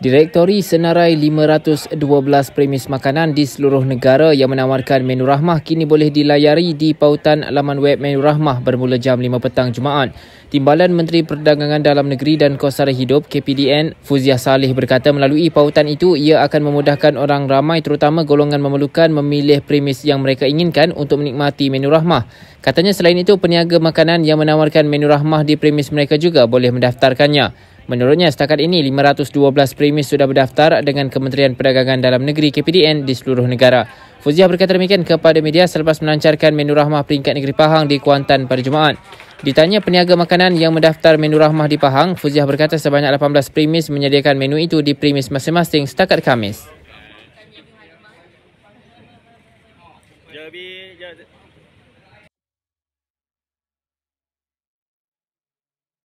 Direktori senarai 512 premis makanan di seluruh negara yang menawarkan menu rahmah kini boleh dilayari di pautan laman web menu rahmah bermula jam 5 petang Jumaat. Timbalan Menteri Perdagangan Dalam Negeri dan Kosara Hidup KPDN Fuziah Saleh berkata melalui pautan itu ia akan memudahkan orang ramai terutama golongan memerlukan memilih premis yang mereka inginkan untuk menikmati menu rahmah. Katanya selain itu peniaga makanan yang menawarkan menu rahmah di premis mereka juga boleh mendaftarkannya. Menurutnya, setakat ini 512 premis sudah berdaftar dengan Kementerian Perdagangan Dalam Negeri KPDN di seluruh negara. Fuziah berkata demikian kepada media selepas melancarkan menu rahmah peringkat negeri Pahang di Kuantan pada Jumaat. Ditanya peniaga makanan yang mendaftar menu rahmah di Pahang, Fuziah berkata sebanyak 18 premis menyediakan menu itu di premis masing-masing setakat Khamis.